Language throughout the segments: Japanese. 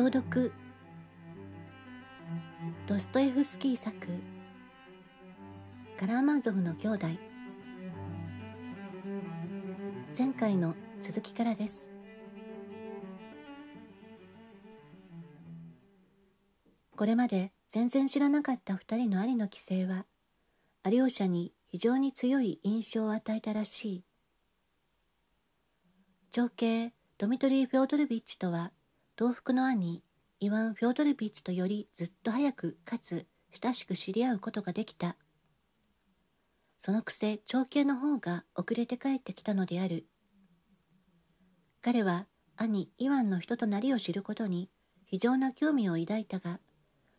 朗読ドストエフスキー作カラーマンゾフの兄弟前回の続きからですこれまで全然知らなかった2人の兄の規制はありょう者に非常に強い印象を与えたらしい長兄ドミトリー・フェオドルビッチとは東福の兄イワン・フョードルビッツとよりずっと早くかつ親しく知り合うことができたそのくせ長兄の方が遅れて帰ってきたのである彼は兄イワンの人となりを知ることに非常な興味を抱いたが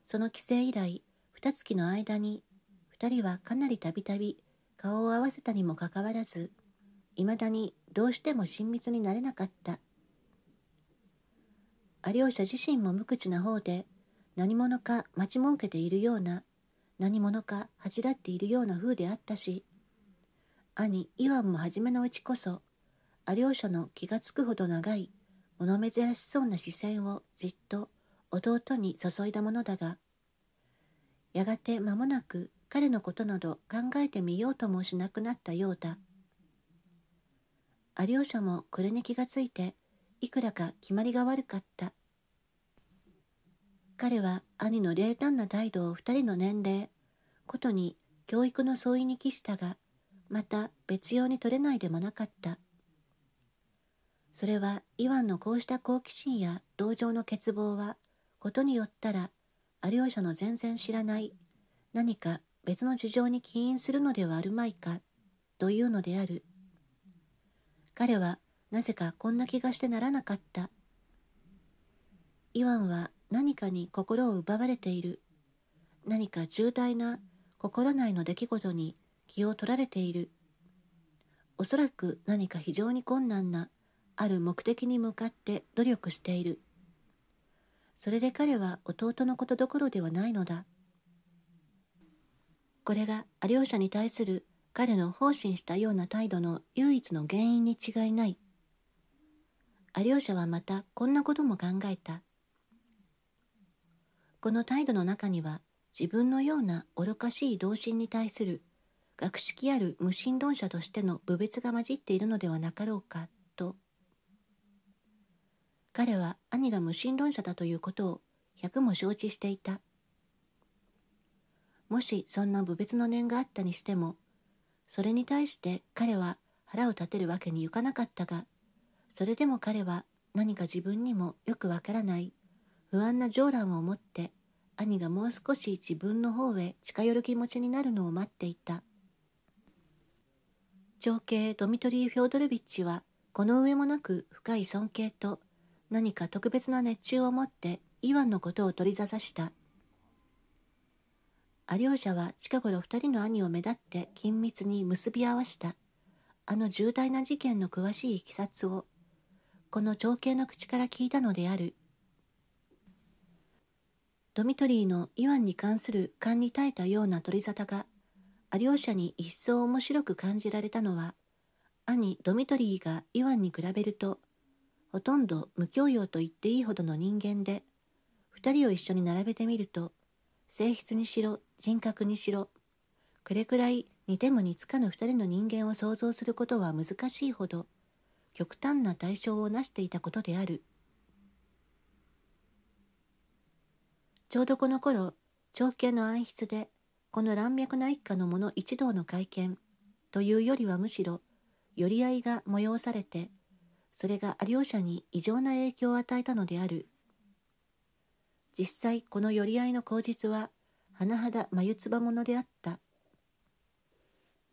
その帰省以来二月の間に二人はかなりたびたび顔を合わせたにもかかわらず未だにどうしても親密になれなかったアリ者自身も無口な方で何者か待ちも受けているような何者か恥じらっているような風であったし兄イワンも初めのうちこそアリョーシャの気がつくほど長い物珍しそうな視線をじっと弟に注いだものだがやがて間もなく彼のことなど考えてみようともしなくなったようだアリョーシャもこれに気がついていくらか決まりが悪かった彼は兄の冷淡な態度を2人の年齢ことに教育の相違に帰したがまた別用に取れないでもなかったそれはイワンのこうした好奇心や同情の欠乏はことによったらアリョーシの全然知らない何か別の事情に起因するのではあるまいかというのである彼はなぜかこんな気がしてならなかったイワンは何かに心を奪われている何か重大な心内の出来事に気を取られているおそらく何か非常に困難なある目的に向かって努力しているそれで彼は弟のことどころではないのだこれがアリョーシャに対する彼の奉仕したような態度の唯一の原因に違いないアリョーシャはまたこんなことも考えた。この態度の中には自分のような愚かしい同心に対する学識ある無神論者としての侮蔑が混じっているのではなかろうかと彼は兄が無神論者だということを百も承知していたもしそんな侮蔑の念があったにしてもそれに対して彼は腹を立てるわけにいかなかったがそれでも彼は何か自分にもよくわからない不安な冗乱を持って兄がもう少し自分の方へ近寄る気持ちになるのを待っていた長兄ドミトリー・フョードルビッチはこの上もなく深い尊敬と何か特別な熱中を持ってイワンのことを取りざざしたアリョーシャは近頃2人の兄を目立って緊密に結び合わしたあの重大な事件の詳しいいきさつをこの情景の口から聞いたのであるドミトリーのイワンに関する勘に耐えたような取り沙汰がアリョーシャに一層面白く感じられたのは兄ドミトリーがイワンに比べるとほとんど無教養と言っていいほどの人間で2人を一緒に並べてみると性質にしろ人格にしろくれくらい似ても似つかぬ2人の人間を想像することは難しいほど極端な対象を成していたことであるちょうどこの頃長家の暗室でこの乱脈な一家の者一同の会見というよりはむしろ寄り合いが催されてそれが両者に異常な影響を与えたのである実際この寄り合いの口実は甚だ眉唾者であった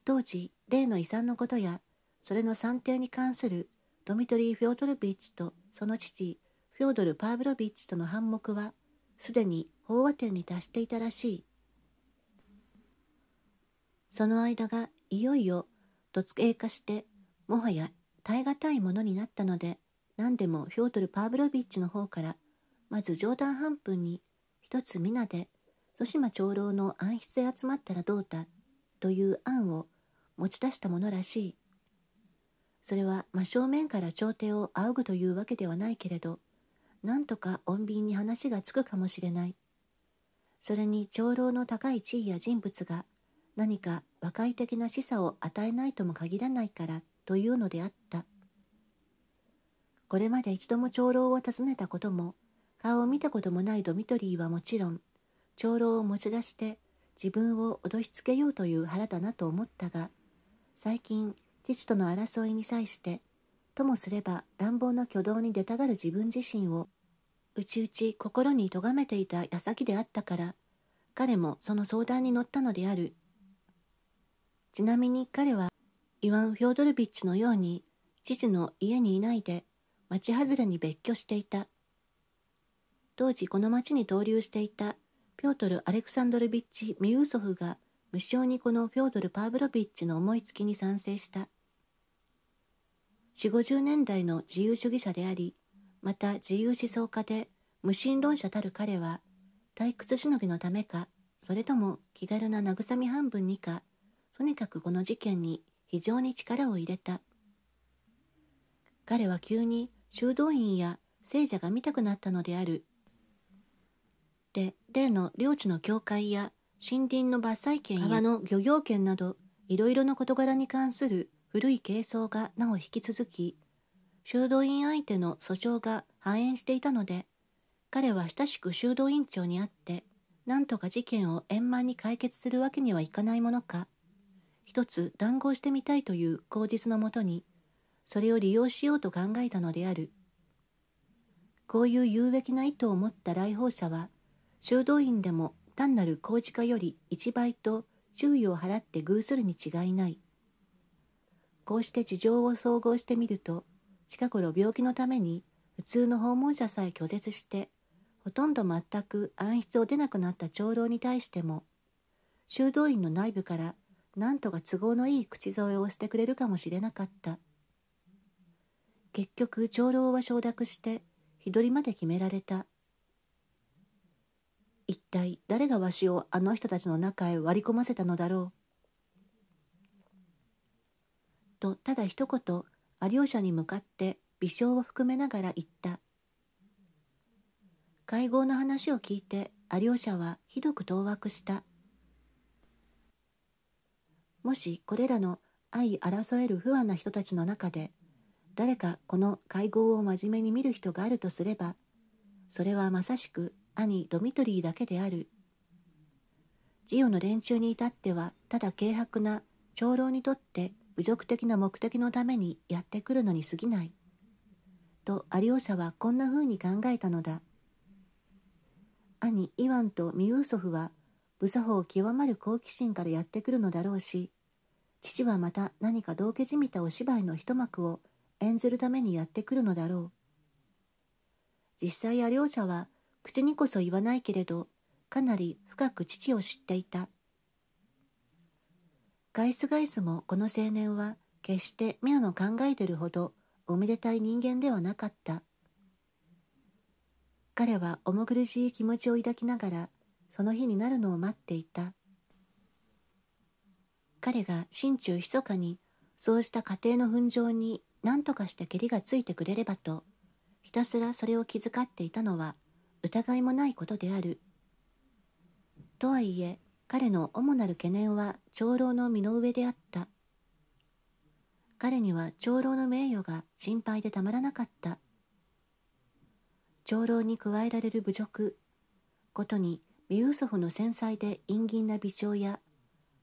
当時例の遺産のことやそれの算定に関するドミトリー・フィオドルビッチとその父フィオドル・パーブロビッチとの反目はすでに飽和点に達していたらしいその間がいよいよ突つ化してもはや耐え難いものになったので何でもフィョドル・パーブロビッチの方からまず冗談半分に一つ皆で祖島長老の暗室へ集まったらどうだという案を持ち出したものらしいそれは真正面から朝廷を仰ぐというわけではないけれどなんとか穏便に話がつくかもしれないそれに長老の高い地位や人物が何か和解的な示唆を与えないとも限らないからというのであったこれまで一度も長老を訪ねたことも顔を見たこともないドミトリーはもちろん長老を持ち出して自分を脅しつけようという腹だなと思ったが最近父との争いに際してともすれば乱暴な挙動に出たがる自分自身を内々心に咎めていた矢先であったから彼もその相談に乗ったのであるちなみに彼はイワン・フョードルビッチのように父の家にいないで町外れに別居していた当時この町に投留していたピョートル・アレクサンドルビッチ・ミウソフが無性にこのフョードル・パーブロビッチの思いつきに賛成した4 5 0年代の自由主義者でありまた自由思想家で無神論者たる彼は退屈しのぎのためかそれとも気軽な慰み半分にかとにかくこの事件に非常に力を入れた彼は急に修道院や聖者が見たくなったのであるで例の領地の境界や森林の伐採権や川の漁業権などいろいろな事柄に関する古い軽装がなお引き続き修道院相手の訴訟が繁栄していたので彼は親しく修道院長に会って何とか事件を円満に解決するわけにはいかないものか一つ談合してみたいという口実のもとにそれを利用しようと考えたのであるこういう有益な意図を持った来訪者は修道院でも単なる工事家より一倍と注意を払って偶するに違いないこうして事情を総合してみると近頃病気のために普通の訪問者さえ拒絶してほとんど全く暗室を出なくなった長老に対しても修道院の内部から何とか都合のいい口添えをしてくれるかもしれなかった結局長老は承諾して日取りまで決められた一体誰がわしをあの人たちの中へ割り込ませたのだろうとただ一言アリに向かって微笑を含めながら言った会合の話を聞いてアリはひどく当惑したもしこれらの相争える不安な人たちの中で誰かこの会合を真面目に見る人があるとすればそれはまさしく兄ドミトリーだけであるジオの連中に至ってはただ軽薄な長老にとって侮辱的な目的のためにやってくるのに過ぎない。とアリオシャはこんな風に考えたのだ。兄イワンとミウーソフは無作法極まる好奇心からやってくるのだろうし、父はまた何か道化じみたお芝居の一幕を演ずるためにやってくるのだろう。実際や両者は口にこそ言わないけれど、かなり深く父を知っていた。ガイスガイスもこの青年は決して皆の考えてるほどおめでたい人間ではなかった彼は重苦しい気持ちを抱きながらその日になるのを待っていた彼が心中密かにそうした家庭の紛争に何とかしてけりがついてくれればとひたすらそれを気遣っていたのは疑いもないことであるとはいえ彼の主なる懸念は長老の身の上であった彼には長老の名誉が心配でたまらなかった長老に加えられる侮辱ことにビウソフの繊細で陰銀な微笑や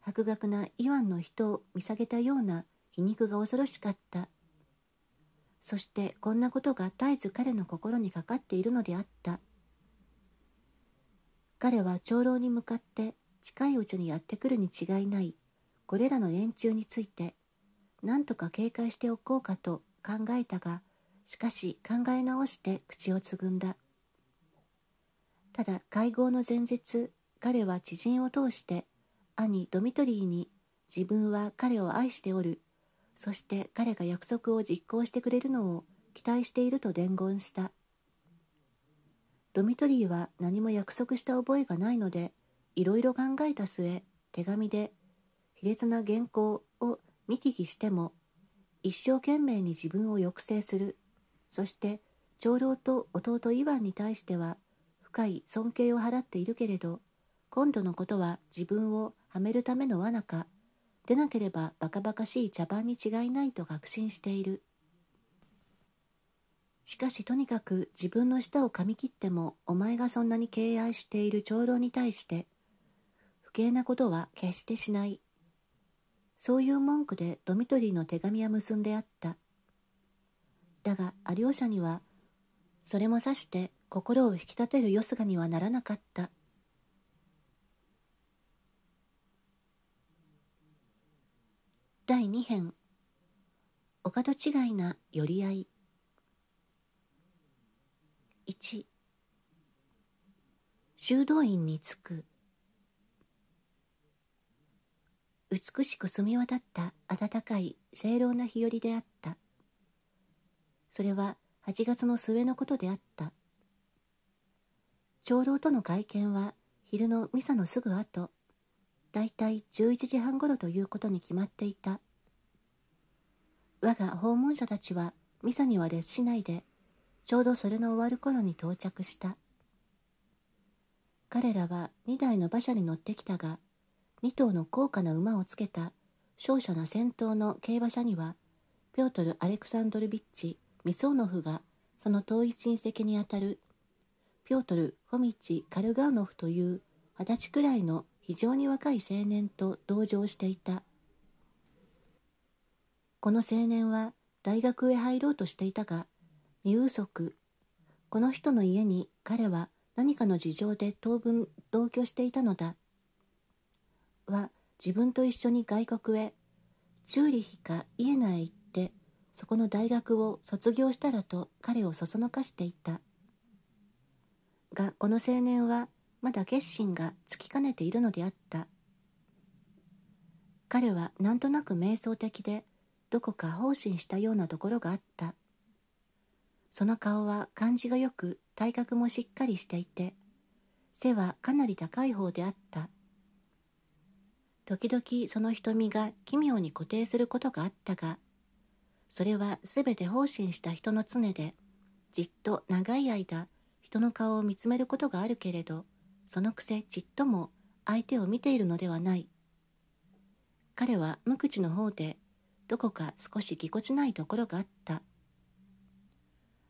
博学なイワンの人を見下げたような皮肉が恐ろしかったそしてこんなことが絶えず彼の心にかかっているのであった彼は長老に向かって近いうちにやってくるに違いないこれらの連中について何とか警戒しておこうかと考えたがしかし考え直して口をつぐんだただ会合の前日彼は知人を通して兄ドミトリーに自分は彼を愛しておるそして彼が約束を実行してくれるのを期待していると伝言したドミトリーは何も約束した覚えがないのでいろいろ考えた末手紙で卑劣な原稿を見聞きしても一生懸命に自分を抑制するそして長老と弟イワンに対しては深い尊敬を払っているけれど今度のことは自分をはめるための罠かでなければバカバカしい茶番に違いないと確信しているしかしとにかく自分の舌を噛み切ってもお前がそんなに敬愛している長老に対して計なことは決してしない。そういう文句でドミトリーの手紙は結んであった。だが、アリオシャには、それもさして心を引き立てるよすがにはならなかった。第2編お門違いな寄り合い1修道院に着く美しく澄み渡った暖かい清涼な日和であったそれは8月の末のことであった長老との会見は昼のミサのすぐ後だいたい11時半ごろということに決まっていた我が訪問者たちはミサには列しないでちょうどそれの終わる頃に到着した彼らは2台の馬車に乗ってきたが2頭の高価な馬をつけた勝者な戦闘の競馬車にはピョートル・アレクサンドルビッチ・ミソーノフがその遠い親戚にあたるピョートル・フォミチ・カルガーノフという二十歳くらいの非常に若い青年と同乗していたこの青年は大学へ入ろうとしていたが入足この人の家に彼は何かの事情で当分同居していたのだは自分と一緒に外国へチューリヒかイエナへ行ってそこの大学を卒業したらと彼をそそのかしていたがこの青年はまだ決心がつきかねているのであった彼はなんとなく瞑想的でどこか放心したようなところがあったその顔は感じがよく体格もしっかりしていて背はかなり高い方であった時々その瞳が奇妙に固定することがあったがそれはすべて放心した人の常でじっと長い間人の顔を見つめることがあるけれどそのくせちっとも相手を見ているのではない彼は無口の方でどこか少しぎこちないところがあった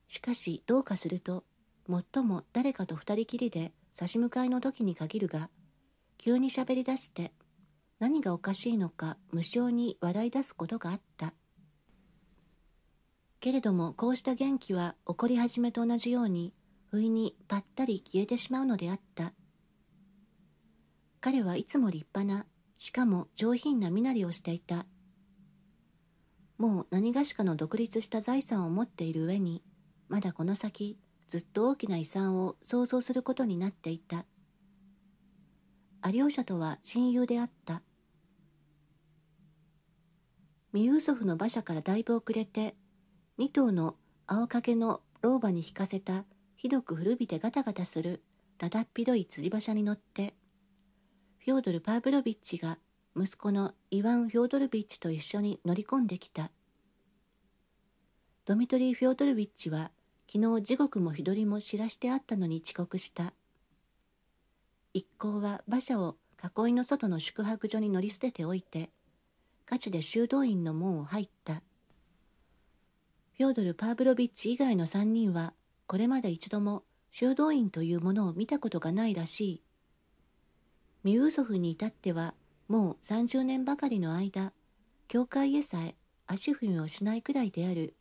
しかしどうかするともっとも誰かと二人きりで差し向かいの時に限るが急に喋り出して何がおかしいのか無性に笑い出すことがあったけれどもこうした元気は起こり始めと同じように不意にぱったり消えてしまうのであった彼はいつも立派なしかも上品な身なりをしていたもう何がしかの独立した財産を持っている上にまだこの先ずっと大きな遺産を想像することになっていた。アリョーシャとは親友であった。ミユーソフの馬車からだいぶ遅れて2頭の青掛の老婆に引かせたひどく古びてガタガタするだだっぴどい辻馬車に乗ってフィョードル・パーブロビッチが息子のイワン・フィョードルビッチと一緒に乗り込んできたドミトリー・フィョードルビッチは昨日地獄も日取りも知らしてあったのに遅刻した一行は馬車を囲いの外の宿泊所に乗り捨てておいてガチで修道院の門を入った。フィオドル・パーブロビッチ以外の3人は、これまで一度も修道院というものを見たことがないらしい。ミウーソフに至っては、もう30年ばかりの間、教会へさえ足踏みをしないくらいである。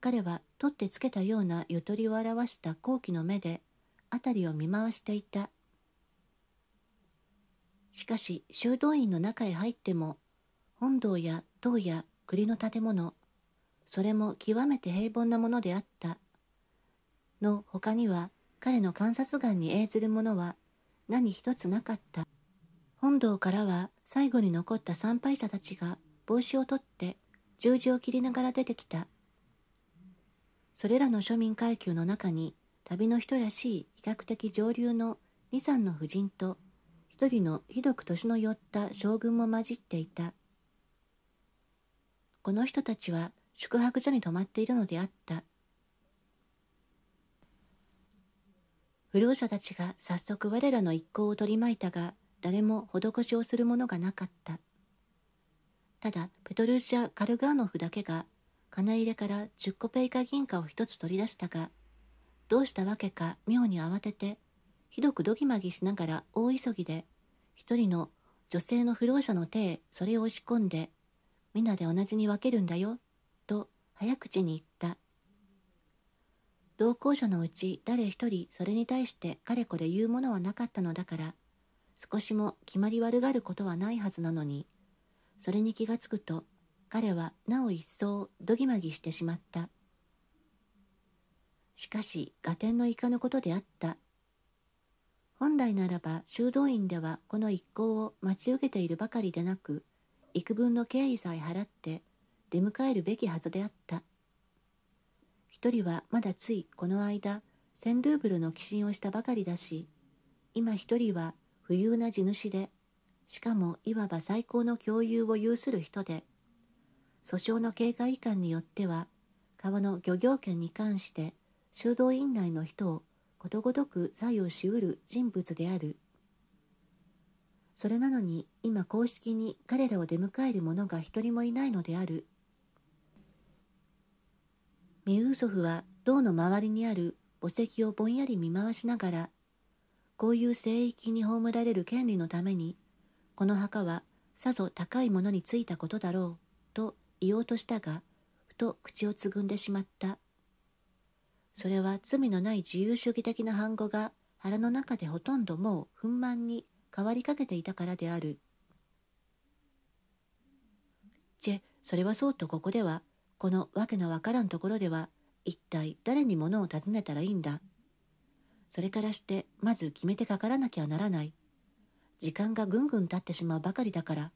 彼は取ってつけたようなゆとりを表した好奇の目で、辺りを見回していた。しかし、修道院の中へ入っても、本堂や塔や栗の建物それも極めて平凡なものであったの他には彼の観察眼に映ずるものは何一つなかった本堂からは最後に残った参拝者たちが帽子を取って十字を切りながら出てきたそれらの庶民階級の中に旅の人らしい比較的上流の二三の婦人と一人のひどく年の寄った将軍も混じっていたこの人たちは宿泊所に泊まっているのであった不良者たちが早速我らの一行を取り巻いたが誰も施しをするものがなかったただペトルーシア・カルガーノフだけが金入れから10コペイカ銀貨を一つ取り出したがどうしたわけか妙に慌ててひどくどぎまぎしながら大急ぎで一人の女性の不老者の手へそれを押し込んで皆で同じに分けるんだよと早口に言った同行者のうち誰一人それに対してかれこれ言うものはなかったのだから少しも決まり悪がることはないはずなのにそれに気がつくと彼はなお一層どぎまぎしてしまったしかし合点のいかぬことであった本来ならば修道院ではこの一行を待ち受けているばかりでなく幾分の敬意さえ払って出迎えるべきはずであった一人はまだついこの間1000ルーブルの寄進をしたばかりだし今一人は富裕な地主でしかもいわば最高の共有を有する人で訴訟の警戒官によっては川の漁業権に関して修道院内の人をことごとく左右しうる人物である。それなのに今公式に彼らを出迎える者が一人もいないのである。ミウーソフは銅の周りにある墓石をぼんやり見回しながら、こういう聖域に葬られる権利のために、この墓はさぞ高いものについたことだろう、と言おうとしたが、ふと口をつぐんでしまった。それは罪のない自由主義的な反語が腹の中でほとんどもう憤満に変わりかけていたからである。チェ、それはそうとここでは、このわけのわからんところでは、一体誰に物を尋ねたらいいんだ。それからして、まず決めてかからなきゃならない。時間がぐんぐん経ってしまうばかりだから。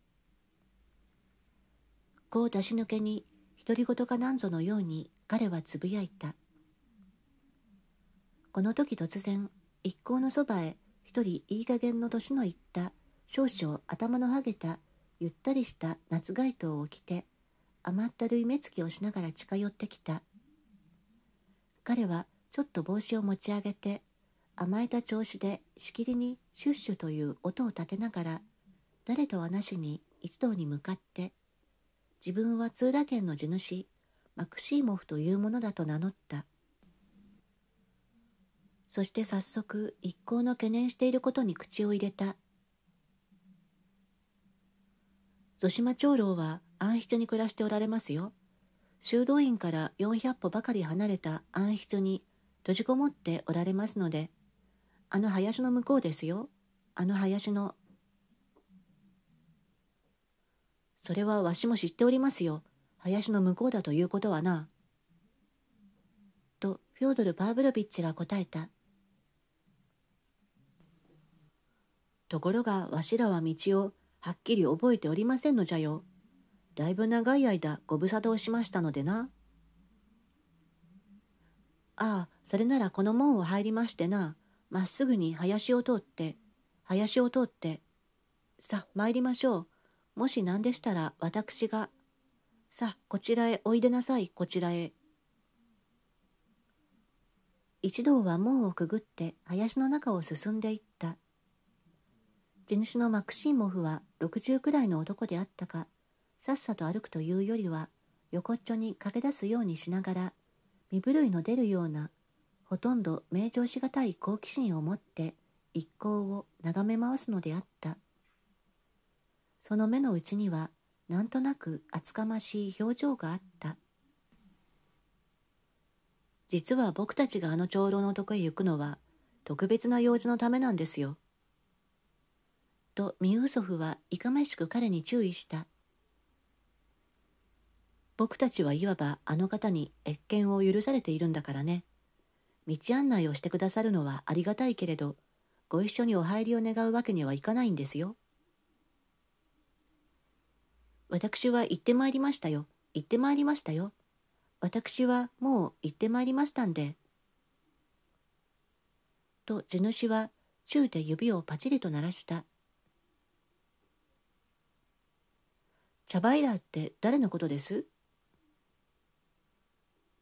こう出し抜けに、独り言かなんぞのように彼はつぶやいた。この時突然、一行のそばへ一人いい加減の年のいった少々頭のはげたゆったりした夏街灯を着て甘ったるい目つきをしながら近寄ってきた彼はちょっと帽子を持ち上げて甘えた調子でしきりにシュッシュという音を立てながら誰とはなしに一同に向かって自分は通田県の地主マクシーモフというものだと名乗ったそして早速一行の懸念していることに口を入れたゾ島長老は暗室に暮らしておられますよ修道院から400歩ばかり離れた暗室に閉じこもっておられますのであの林の向こうですよあの林のそれはわしも知っておりますよ林の向こうだということはなとフョードル・パーブロビッチが答えたところがわしらは道をはっきり覚えておりませんのじゃよ。だいぶ長い間ご無沙汰をしましたのでな。ああ、それならこの門を入りましてな、まっすぐに林を通って、林を通って、さ、あ、参りましょう。もし何でしたら私が、さ、あ、こちらへおいでなさい、こちらへ。一同は門をくぐって林の中を進んでいった。地主のマクシーモフは60くらいの男であったかさっさと歩くというよりは横っちょに駆け出すようにしながら身震いの出るようなほとんど名状しがたい好奇心を持って一行を眺め回すのであったその目のうちにはなんとなく厚かましい表情があった実は僕たちがあの長老のとこへ行くのは特別な用事のためなんですよとミウソフはいかめしく彼に注意した。僕たちはいわばあの方に越見を許されているんだからね。道案内をしてくださるのはありがたいけれど、ご一緒にお入りを願うわけにはいかないんですよ。私は行ってまいりましたよ。行ってまいりましたよ。私はもう行ってまいりましたんで。と地主は宙で指をパチリと鳴らした。茶バイラーって誰のことです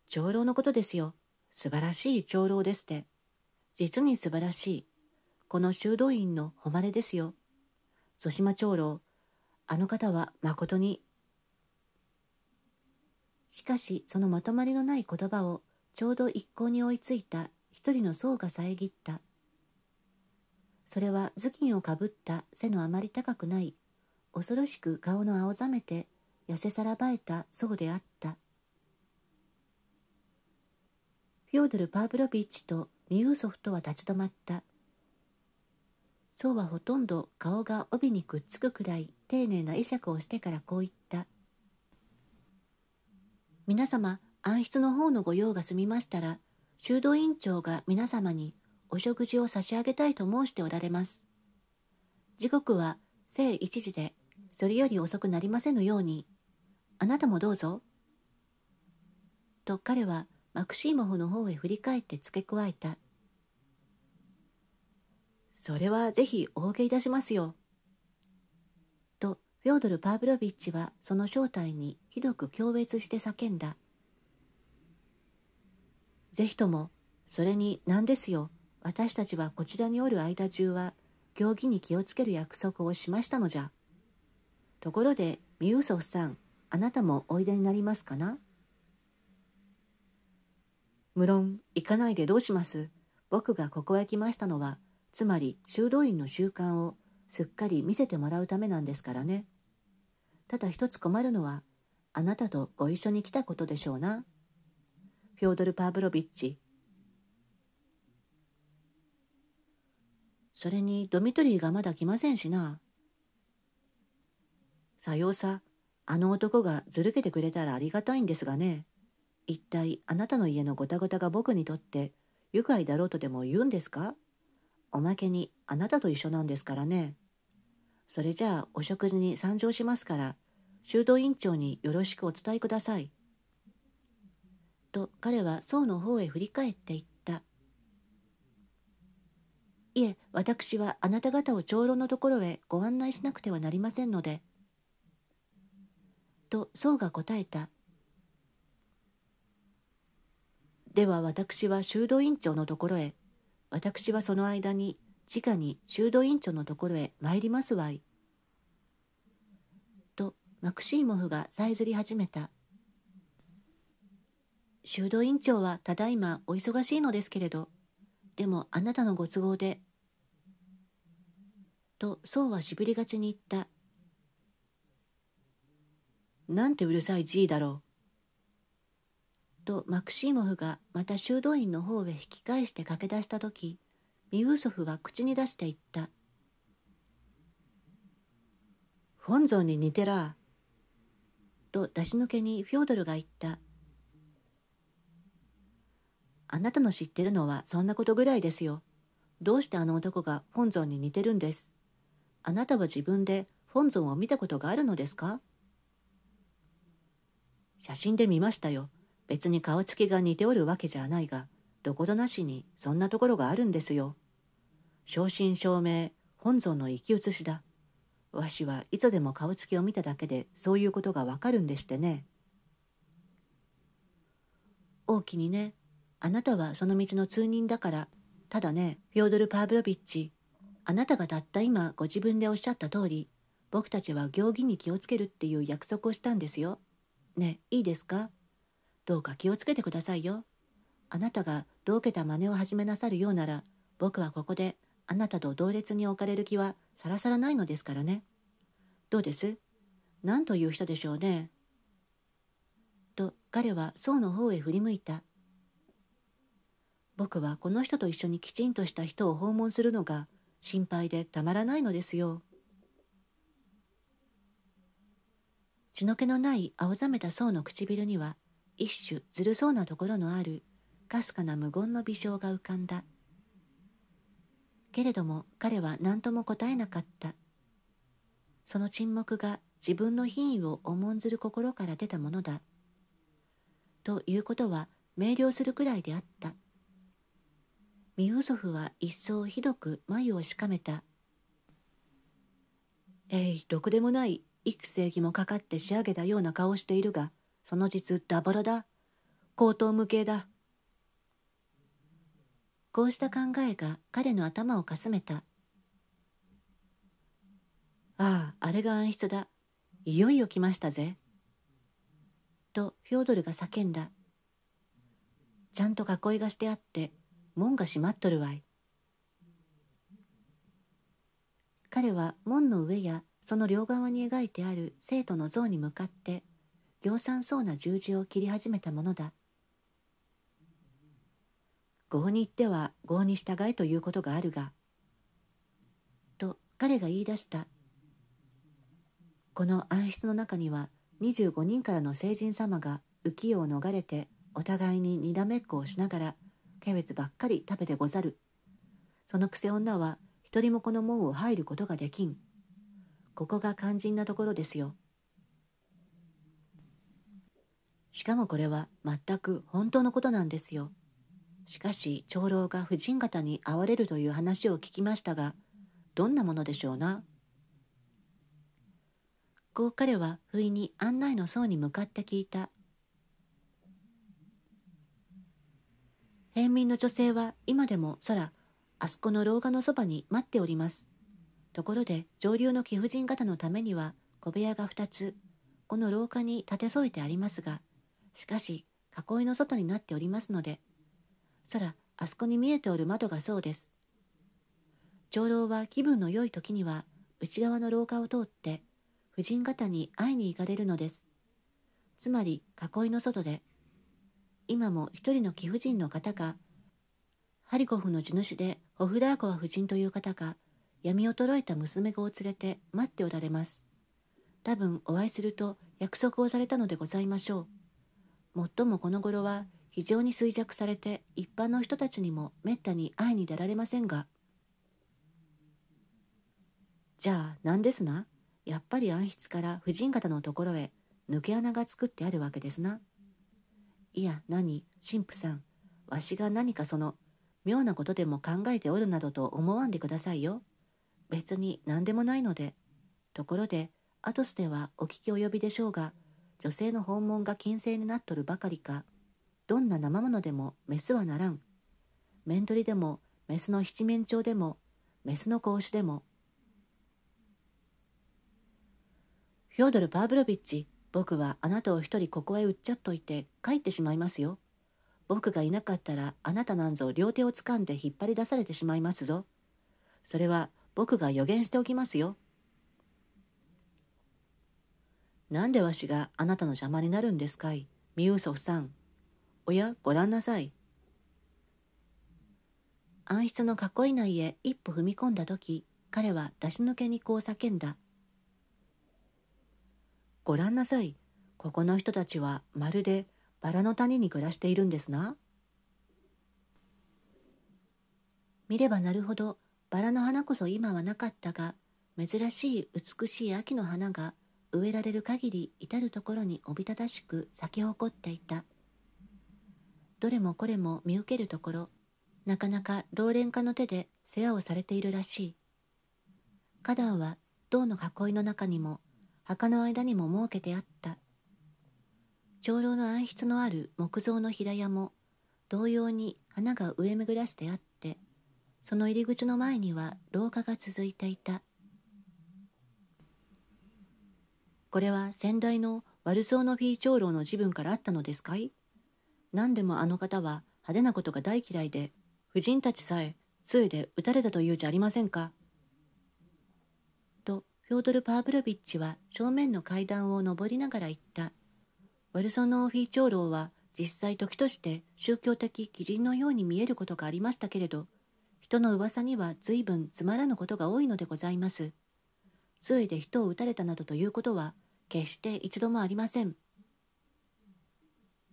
長老のことですよ。素晴らしい長老ですって。実に素晴らしい。この修道院の誉れですよ。祖島長老、あの方は誠に。しかし、そのまとまりのない言葉をちょうど一向に追いついた一人の僧が遮った。それは頭巾をかぶった背のあまり高くない恐ろしく顔の青ざめて痩せさらばえたそうであったフィオドル・パーブロビッチとミューソフとは立ち止まったそうはほとんど顔が帯にくっつくくらい丁寧な会釈をしてからこう言った「皆様暗室の方のご用が済みましたら修道院長が皆様にお食事を差し上げたいと申しておられます」時刻は正1時で人より遅くなりませぬように。あなたもどうぞ。と彼はマクシーモフの方へ振り返って付け加えた。それはぜひお受けいたしますよ。と、フョードル・パーブロビッチはその正体にひどく強烈して叫んだ。ぜひとも、それに何ですよ。私たちはこちらにおる間中は、行儀に気をつける約束をしましたのじゃ。ところでミユソフさんあなたもおいでになりますかな無論行かないでどうします僕がここへ来ましたのはつまり修道院の習慣をすっかり見せてもらうためなんですからねただ一つ困るのはあなたとご一緒に来たことでしょうなフィオドル・パーブロビッチそれにドミトリーがまだ来ませんしなさようさ、あの男がずるけてくれたらありがたいんですがね。一体あなたの家のごたごたが僕にとって愉快だろうとでも言うんですかおまけにあなたと一緒なんですからね。それじゃあお食事に参上しますから、修道院長によろしくお伝えください。と彼は僧の方へ振り返っていった。いえ、私はあなた方を長老のところへご案内しなくてはなりませんので、と僧が答えた。では私は修道院長のところへ、私はその間に直に修道院長のところへ参りますわい。とマクシーモフがさえずり始めた。修道院長はただいまお忙しいのですけれど、でもあなたのご都合で。と、そうはしびりがちに言った。なんてうるさいじいだろう。とマクシーモフがまた修道院の方へ引き返して駆け出した時ミウソフは口に出して言った。本尊に似てら。と出し抜けにフィオドルが言った。あなたの知ってるのはそんなことぐらいですよ。どうしてあの男が本尊に似てるんですあなたは自分で本尊を見たことがあるのですか写真で見ましたよ。別に顔つきが似ておるわけじゃないが、どことなしにそんなところがあるんですよ。正真正銘、本尊の生き写しだ。わしはいつでも顔つきを見ただけでそういうことがわかるんでしてね。大きにね、あなたはその道の通人だから、ただね、フィオドル・パーブロビッチ、あなたがたった今ご自分でおっしゃった通り、僕たちは行儀に気をつけるっていう約束をしたんですよ。ねいいですかどうか気をつけてくださいよ。あなたがどうけた真似を始めなさるようなら僕はここであなたと同列に置かれる気はさらさらないのですからね。どうです何という人でしょうね。と彼は宋の方へ振り向いた。僕はこの人と一緒にきちんとした人を訪問するのが心配でたまらないのですよ。血の気のない青ざめた層の唇には一種ずるそうなところのあるかすかな無言の微笑が浮かんだけれども彼は何とも答えなかったその沈黙が自分の品位を重んずる心から出たものだということは明瞭するくらいであったミウソフは一層ひどく眉をしかめた「えいろくでもない幾世紀もかかって仕上げたような顔しているがその実ダボロだ口頭無形だこうした考えが彼の頭をかすめたあああれが暗室だいよいよ来ましたぜとフョードルが叫んだちゃんと囲いがしてあって門が閉まっとるわい彼は門の上やその両側に描いてある生徒の像に向かって行産そうな十字を切り始めたものだ合に行っては合に従えということがあるがと彼が言い出したこの暗室の中には25人からの成人様が浮世を逃れてお互いににらめっこをしながらキャベツばっかり食べてござるそのくせ女は一人もこの門を入ることができんここが肝心なところですよ。しかもこれは全く本当のことなんですよ。しかし長老が婦人方に会われるという話を聞きましたが、どんなものでしょうな。こう彼は不意に案内の層に向かって聞いた。平民の女性は今でも空、あそこの廊下のそばに待っております。ところで上流の貴婦人方のためには小部屋が2つこの廊下に立て添えてありますがしかし囲いの外になっておりますので空あそこに見えておる窓がそうです長老は気分の良い時には内側の廊下を通って婦人方に会いに行かれるのですつまり囲いの外で今も一人の貴婦人の方かハリコフの地主でホフラーコワ夫人という方か闇衰えた娘子を連れて待っておられます。多分お会いすると約束をされたのでございましょう。もっともこの頃は非常に衰弱されて一般の人たちにもめったに会いに出られませんが。じゃあ何ですなやっぱり暗室から婦人方のところへ抜け穴が作ってあるわけですな。いや何神父さんわしが何かその妙なことでも考えておるなどと思わんでくださいよ。別に何でもないので。ところで、アトスではお聞き及びでしょうが、女性の訪問が禁制になっとるばかりか、どんな生物でもメスはならん。面取りでも、メスの七面鳥でも、メスの格子でも。フョードル・パーブロビッチ、僕はあなたを一人ここへ売っちゃっといて帰ってしまいますよ。僕がいなかったらあなたなんぞ両手を掴んで引っ張り出されてしまいますぞ。それは僕が予言しておきますよ。なんでわしがあなたの邪魔になるんですかい、ミウソフさん。おや、ごらんなさい。暗室の囲い内へ一歩踏み込んだ時、彼は出し抜けにこう叫んだ。ごらんなさい。ここの人たちはまるでバラの谷に暮らしているんですな。見ればなるほどバラの花こそ今はなかったが、珍しい美しい秋の花が植えられる限り至る所におびただしく咲き誇っていた。どれもこれも見受けるところ、なかなか老練家の手で世話をされているらしい。花壇は銅の囲いの中にも墓の間にも設けてあった。長老の暗室のある木造の平屋も同様に花が植え巡らしてあった。その入り口の前には廊下が続いていたこれは先代の悪そうのフィー長老の自分からあったのですかい何でもあの方は派手なことが大嫌いで婦人たちさえ杖で撃たれたというじゃありませんかとフィョードル・パーブルビッチは正面の階段を上りながら言ったワルソノーフィー長老は実際時として宗教的義人のように見えることがありましたけれど人の噂には随分つまらぬことが多いのでございます。杖で人を撃たれたなどということは決して一度もありません。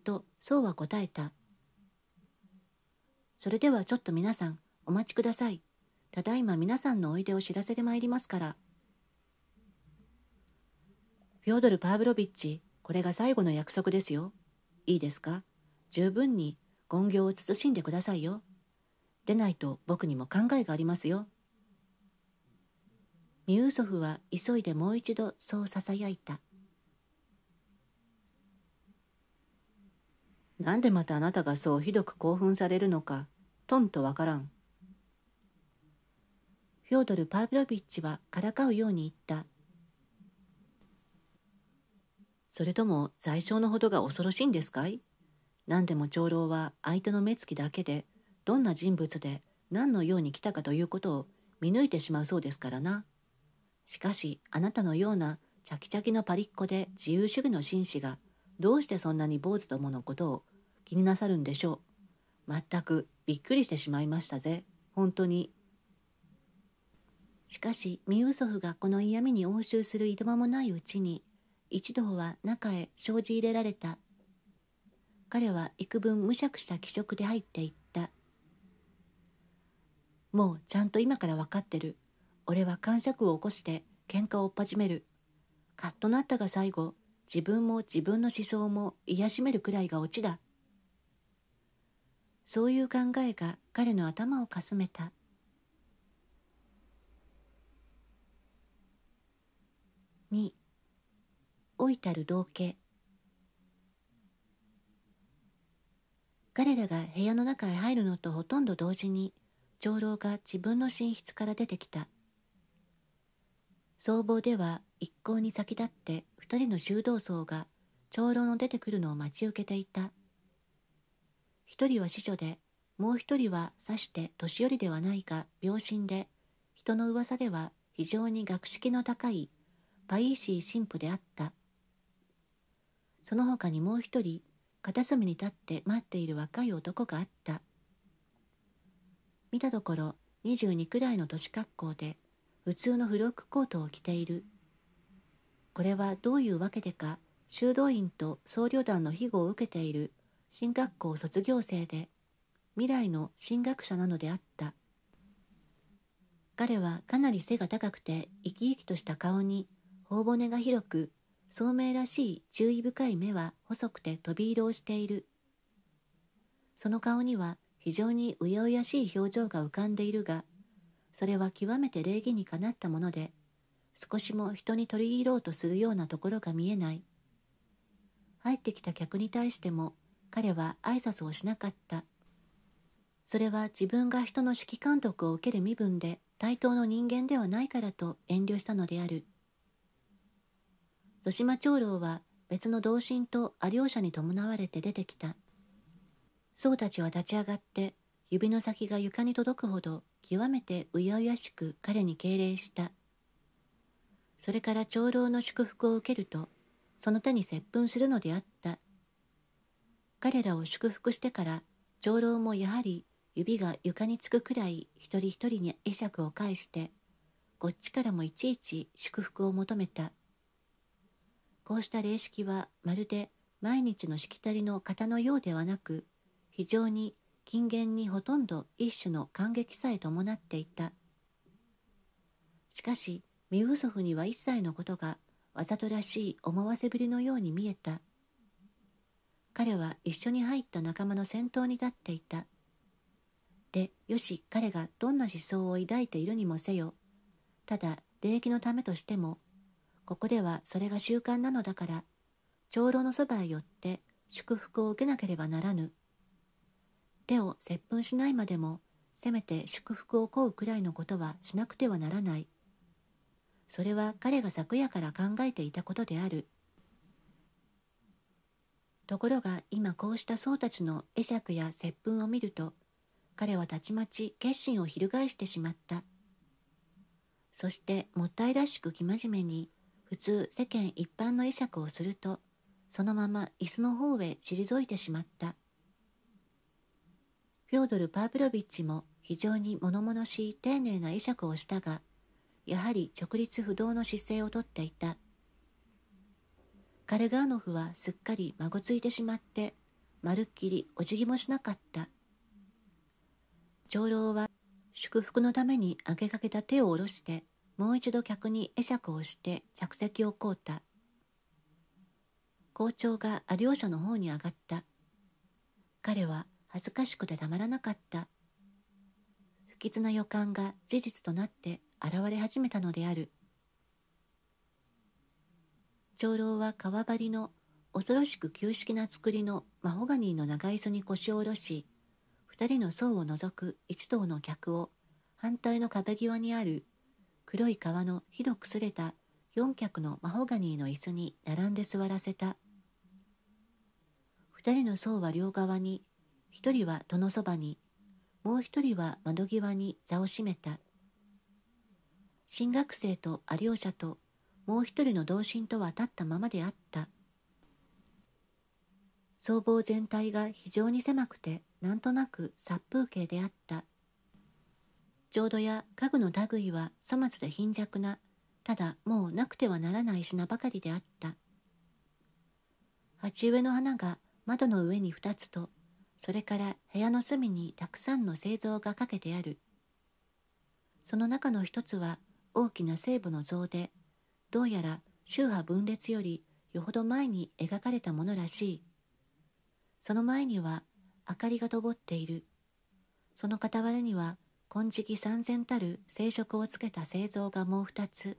とそうは答えた。それではちょっと皆さんお待ちください。ただいま皆さんのおいでを知らせてまいりますから。フィオドル・パーブロビッチ、これが最後の約束ですよ。いいですか十分に権行を慎んでくださいよ。でないと僕にも考えがありますよ。ミュウソフは急いでもう一度そうささやいた。なんでまたあなたがそうひどく興奮されるのか、とんとわからん。フョードル・パーブロビッチはからかうように言った。それとも罪傷のほどが恐ろしいんですかい何でも長老は相手の目つきだけでどんな人物で何のように来たかということを見抜いてしまうそうですからな。しかしあなたのようなチャキチャキのパリッコで自由主義の紳士がどうしてそんなに坊主どものことを気になさるんでしょう。全くびっくりしてしまいましたぜ。本当に。しかしミウソフがこの嫌味に応酬するいとまもないうちに一同は中へ生じ入れられた。彼は幾分むしゃくした気色で入っていった。もうちゃんと今から分かってる。俺は感触を起こして喧嘩を追っ始める。カッとなったが最後、自分も自分の思想も癒しめるくらいがオチだ。そういう考えが彼の頭をかすめた。二、老いたる道家彼らが部屋の中へ入るのとほとんど同時に長老が自分の寝室から出てきた僧帽では一向に先立って2人の修道僧が長老の出てくるのを待ち受けていた1人は司書でもう1人はさして年寄りではないが病身で人の噂では非常に学識の高いパイーシー神父であったその他にもう1人片隅に立って待っている若い男があった見たところ22くらいの年格好で普通のフロックコートを着ているこれはどういうわけでか修道院と僧侶団の庇護を受けている進学校卒業生で未来の進学者なのであった彼はかなり背が高くて生き生きとした顔に頬骨が広く聡明らしい注意深い目は細くて飛び色をしているその顔には非常にうやうやしい表情が浮かんでいるが、それは極めて礼儀にかなったもので、少しも人に取り入ろうとするようなところが見えない。入ってきた客に対しても、彼は挨拶をしなかった。それは自分が人の指揮監督を受ける身分で対等の人間ではないからと遠慮したのである。土島長老は別の同心とありょう者に伴われて出てきた。僧たちは立ち上がって指の先が床に届くほど極めてうやうやしく彼に敬礼したそれから長老の祝福を受けるとその手に接吻するのであった彼らを祝福してから長老もやはり指が床につくくらい一人一人に会釈を返してこっちからもいちいち祝福を求めたこうした礼式はまるで毎日のしきたりの型のようではなく非常に近言にほとんど一種の感激さえ伴っていた。しかし、ミウソフには一切のことがわざとらしい思わせぶりのように見えた。彼は一緒に入った仲間の先頭に立っていた。で、よし、彼がどんな思想を抱いているにもせよ。ただ、礼儀のためとしても、ここではそれが習慣なのだから、長老のそばへ寄って祝福を受けなければならぬ。手を接吻しないまでもせめて祝福を請うくらいのことはしなくてはならないそれは彼が昨夜から考えていたことであるところが今こうした僧たちの会釈や接吻を見ると彼はたちまち決心を翻してしまったそしてもったいらしく生真面目に普通世間一般の会釈をするとそのまま椅子の方へ退いてしまった。ピョードル・パープロビッチも非常に物々しい丁寧な会釈をしたが、やはり直立不動の姿勢をとっていた。カルガーノフはすっかりまごついてしまって、まるっきりお辞儀もしなかった。長老は祝福のために上げかけた手を下ろして、もう一度客に会釈をして着席を請うた。校長がアリオ社の方に上がった。彼は恥ずかしくてたまらなかった。不吉な予感が事実となって現れ始めたのである。長老は川張りの恐ろしく旧式な造りのマホガニーの長椅子に腰を下ろし、二人の層を除く一同の客を反対の壁際にある黒い革のひどくすれた四脚のマホガニーの椅子に並んで座らせた。二人の層は両側に一人は戸のそばに、もう一人は窓際に座を閉めた。新学生と有吉ともう一人の同心とは立ったままであった。僧帽全体が非常に狭くてなんとなく殺風景であった。浄土や家具の類は粗末で貧弱な、ただもうなくてはならない品ばかりであった。鉢植えの花が窓の上に二つとそれから部屋の隅にたくさんの製造がかけてある。その中の一つは大きな聖母の像で、どうやら宗派分裂よりよほど前に描かれたものらしい。その前には明かりが灯っている。その傍らには金色三千たる聖職をつけた製造がもう二つ。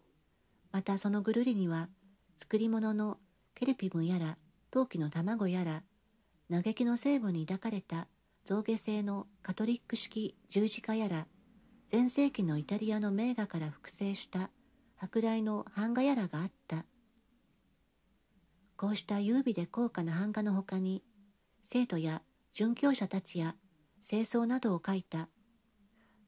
またそのぐるりには作り物のケルピムやら陶器の卵やら嘆きの聖母に抱かれた造下製のカトリック式十字架やら前世紀のイタリアの名画から複製した舶来の版画やらがあったこうした優美で高価な版画のほかに生徒や殉教者たちや清掃などを書いた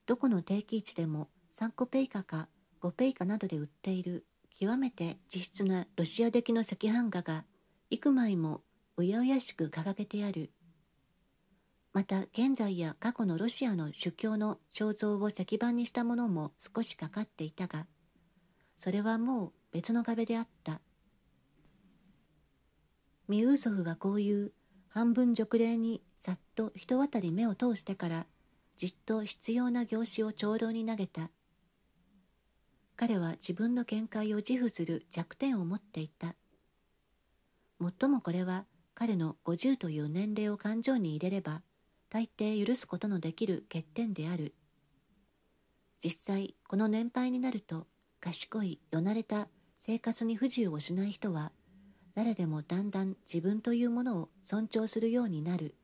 どこの定期位置でも3個ペイカか5ペイカなどで売っている極めて自筆なロシア的の赤版画が幾枚もうやうやしく掲げてあるまた現在や過去のロシアの主教の肖像を石板にしたものも少しかかっていたがそれはもう別の壁であったミウーソフはこういう半分熟練にさっと人渡り目を通してからじっと必要な行詞を長老に投げた彼は自分の見解を自負する弱点を持っていたもっともこれは彼の50という年齢を感情に入れれば大抵許すことのできる欠点である実際この年配になると賢いよなれた生活に不自由をしない人は誰でもだんだん自分というものを尊重するようになる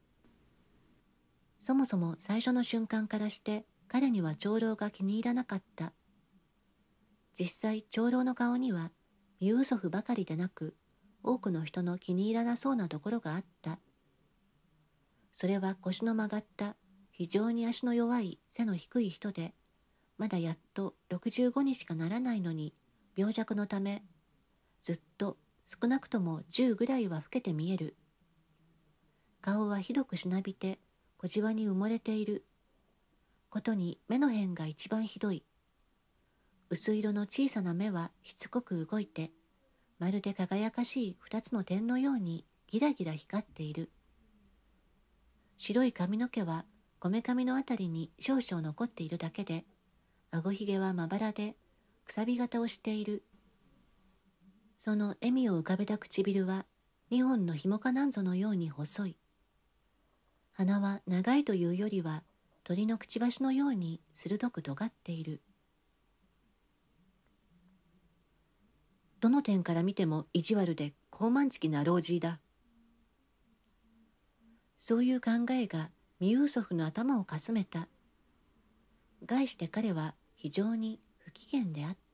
そもそも最初の瞬間からして彼には長老が気に入らなかった実際長老の顔には身嘘不ばかりでなく多くの人の気に入らなそうなところがあった。それは腰の曲がった非常に足の弱い背の低い人で、まだやっと65にしかならないのに病弱のため、ずっと少なくとも10ぐらいは老けて見える。顔はひどくしなびて小じわに埋もれている。ことに目の辺が一番ひどい。薄色の小さな目はしつこく動いて、まるで輝かしい二つの点のようにギラギラ光っている。白い髪の毛はこめかみのあたりに少々残っているだけで、あごひげはまばらで、くさび型をしている。その笑みを浮かべた唇は、二本の紐かなんぞのように細い。鼻は長いというよりは、鳥のくちばしのように鋭く尖っている。どの点から見ても意地悪で高慢ちきな老人だ。そういう考えがミユーソフの頭をかすめた。概して彼は非常に不機嫌であった。